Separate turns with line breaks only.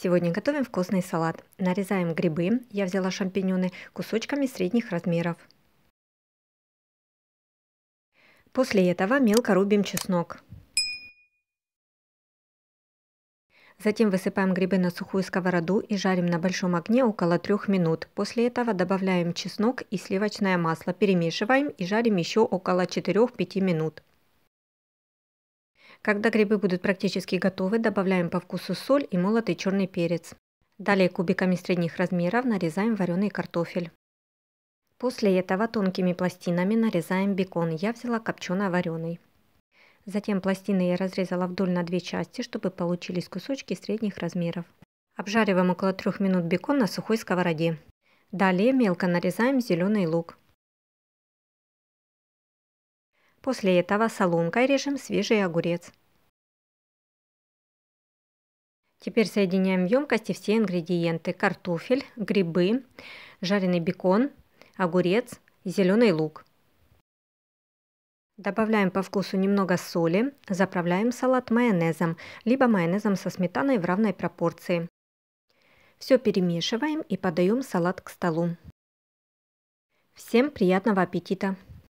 Сегодня готовим вкусный салат. Нарезаем грибы, я взяла шампиньоны, кусочками средних размеров. После этого мелко рубим чеснок. Затем высыпаем грибы на сухую сковороду и жарим на большом огне около 3 минут. После этого добавляем чеснок и сливочное масло, перемешиваем и жарим еще около 4-5 минут. Когда грибы будут практически готовы, добавляем по вкусу соль и молотый черный перец. Далее кубиками средних размеров нарезаем вареный картофель. После этого тонкими пластинами нарезаем бекон. Я взяла копчено-вареный. Затем пластины я разрезала вдоль на две части, чтобы получились кусочки средних размеров. Обжариваем около 3 минут бекон на сухой сковороде. Далее мелко нарезаем зеленый лук. После этого соломкой режем свежий огурец. Теперь соединяем в емкости все ингредиенты. Картофель, грибы, жареный бекон, огурец, зеленый лук. Добавляем по вкусу немного соли, заправляем салат майонезом, либо майонезом со сметаной в равной пропорции. Все перемешиваем и подаем салат к столу.
Всем приятного аппетита!